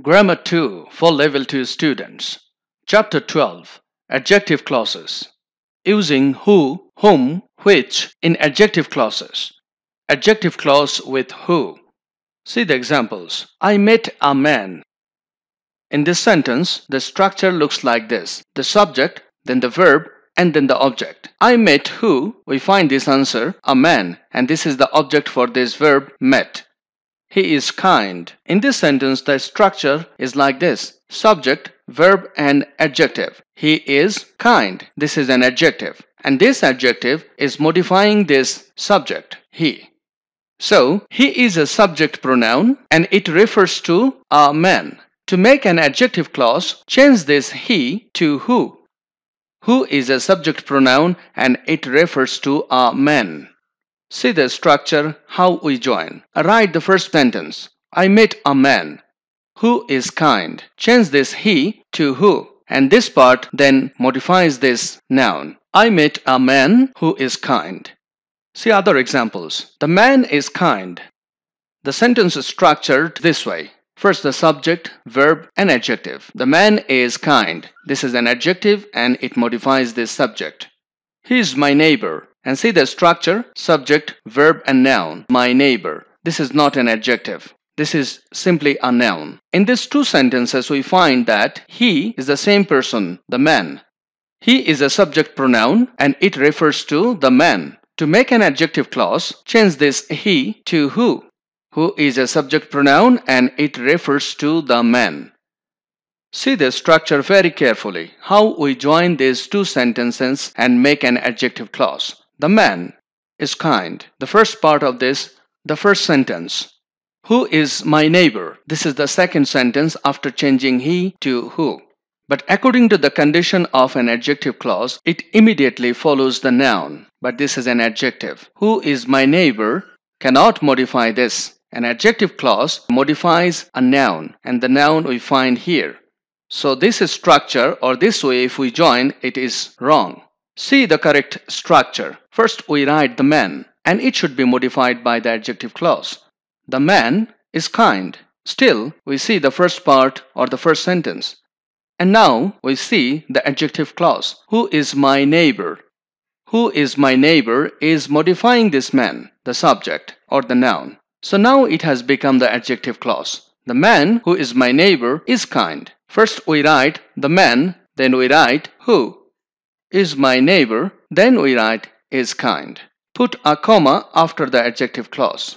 Grammar 2 for Level 2 students. Chapter 12 Adjective Clauses. Using who, whom, which in adjective clauses. Adjective clause with who. See the examples. I met a man. In this sentence, the structure looks like this the subject, then the verb, and then the object. I met who, we find this answer, a man, and this is the object for this verb, met. He is kind. In this sentence, the structure is like this subject, verb, and adjective. He is kind. This is an adjective. And this adjective is modifying this subject, he. So, he is a subject pronoun and it refers to a man. To make an adjective clause, change this he to who. Who is a subject pronoun and it refers to a man. See the structure, how we join. Write the first sentence. I met a man who is kind. Change this he to who. And this part then modifies this noun. I met a man who is kind. See other examples. The man is kind. The sentence is structured this way. First the subject, verb and adjective. The man is kind. This is an adjective and it modifies this subject. He is my neighbor. And see the structure, subject, verb and noun. My neighbor. This is not an adjective. This is simply a noun. In these two sentences, we find that he is the same person, the man. He is a subject pronoun and it refers to the man. To make an adjective clause, change this he to who. Who is a subject pronoun and it refers to the man. See the structure very carefully, how we join these two sentences and make an adjective clause. The man is kind. The first part of this, the first sentence. Who is my neighbor? This is the second sentence after changing he to who. But according to the condition of an adjective clause, it immediately follows the noun. But this is an adjective. Who is my neighbor cannot modify this. An adjective clause modifies a noun, and the noun we find here. So this structure or this way if we join, it is wrong. See the correct structure. First we write the man and it should be modified by the adjective clause. The man is kind. Still, we see the first part or the first sentence. And now we see the adjective clause. Who is my neighbor? Who is my neighbor is modifying this man, the subject or the noun. So now it has become the adjective clause. The man who is my neighbor is kind. First we write the man, then we write who is my neighbor, then we write is kind. Put a comma after the adjective clause.